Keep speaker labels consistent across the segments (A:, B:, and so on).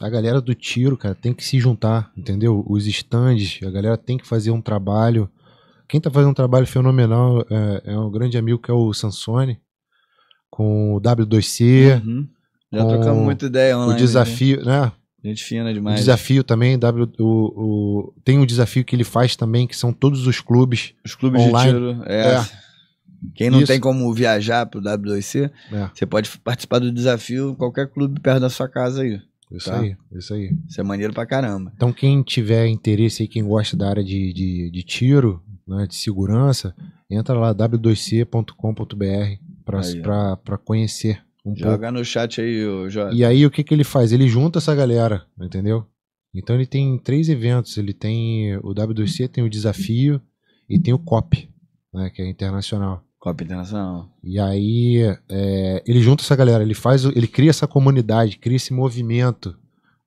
A: a galera do tiro, cara, tem que se juntar, entendeu? Os stands, a galera tem que fazer um trabalho. Quem tá fazendo um trabalho fenomenal é, é um grande amigo que é o Sansone, com o W2C. Uhum. Já trocamos muita ideia online. O né? desafio, né? Gente fina demais. O desafio também, w, o, o, tem um desafio que ele faz também, que são todos os clubes. Os clubes online. de tiro, é. é. Quem não Isso. tem
B: como viajar pro W2C, é. você pode participar do desafio em qualquer clube perto da sua casa aí. Isso tá? aí, isso aí. Isso é maneiro pra caramba.
A: Então, quem tiver interesse aí, quem gosta da área de, de, de tiro, né, de segurança, entra lá w2c.com.br para conhecer um Joga
B: pouco. no chat aí, Jorge. E
A: aí, o que, que ele faz? Ele junta essa galera, entendeu? Então, ele tem três eventos. Ele tem o W2C, tem o Desafio e tem o COP, né, que é internacional. Copa Internacional. E aí é, ele junta essa galera, ele faz, ele cria essa comunidade, cria esse movimento.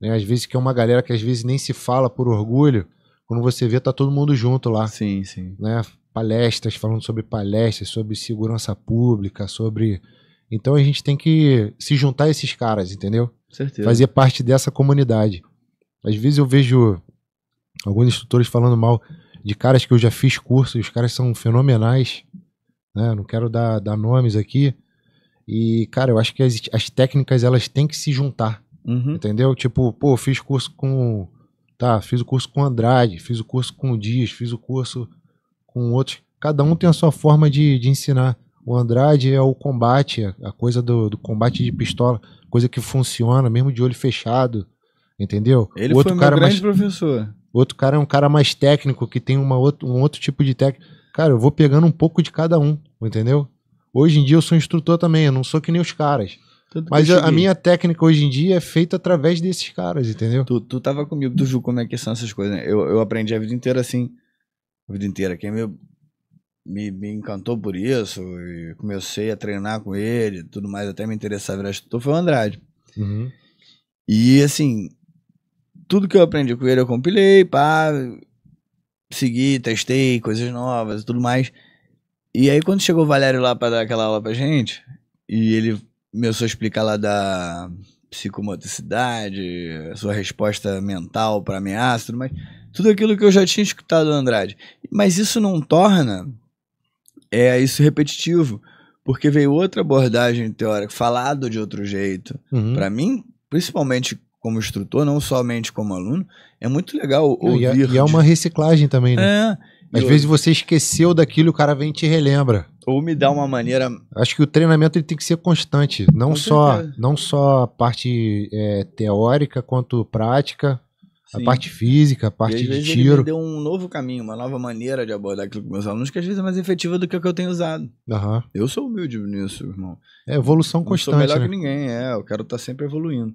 A: Né? Às vezes que é uma galera que às vezes nem se fala por orgulho. Quando você vê, tá todo mundo junto lá. Sim, sim. Né? Palestras, falando sobre palestras, sobre segurança pública, sobre. Então a gente tem que se juntar a esses caras, entendeu? Certeza. Fazer parte dessa comunidade. Às vezes eu vejo alguns instrutores falando mal de caras que eu já fiz curso e os caras são fenomenais né? não quero dar, dar nomes aqui. E, cara, eu acho que as, as técnicas elas têm que se juntar. Uhum. Entendeu? Tipo, pô, fiz curso com. Tá, fiz o curso com o Andrade, fiz o curso com o Dias, fiz o curso com outros. Cada um tem a sua forma de, de ensinar. O Andrade é o combate, a coisa do, do combate de pistola, coisa que funciona, mesmo de olho fechado. Entendeu? Ele o outro foi um cara grande mais, professor. Outro cara é um cara mais técnico, que tem uma outro, um outro tipo de técnica cara, eu vou pegando um pouco de cada um, entendeu? Hoje em dia eu sou instrutor também, eu não sou que nem os caras. Mas a, minha técnica hoje em dia é feita através desses
B: caras, entendeu? Tu, tu tava comigo, tu viu como é que são essas coisas, né? Eu, eu aprendi a vida inteira assim. A vida inteira. Quem me, me, me encantou por isso, e comecei a treinar com ele tudo mais, até me interessar virar instrutor, foi o Andrade. Uhum. E assim, tudo que eu aprendi com ele eu compilei, pá, segui, testei coisas novas e tudo mais. E aí quando chegou o Valério lá para dar aquela aula pra gente, e ele começou a explicar lá da psicomotricidade, sua resposta mental para ameaça, tudo mais, tudo aquilo que eu já tinha escutado do Andrade. Mas isso não torna é isso repetitivo, porque veio outra abordagem teórica, falado de outro jeito. Uhum. Para mim, principalmente como
A: instrutor, não somente como aluno, é muito legal é- ouvir. E, é, e é uma reciclagem também, né? É, Às eu... vezes você esqueceu daquilo, o cara vem e te relembra. Ou me dá uma maneira. Acho que o treinamento ele tem que ser constante, não só não só a parte é, teórica quanto prática, Sim. a parte física, a parte de vezes tiro. Ele me deu
B: um novo caminho, uma nova maneira de abordar aquilo com meus alunos, que às vezes é mais efetiva do que o que eu tenho usado.
A: Uhum. Eu sou humilde
B: nisso, irmão.
A: É evolução constante. Eu sou melhor né? que
B: ninguém, é. Eu quero estar tá sempre evoluindo.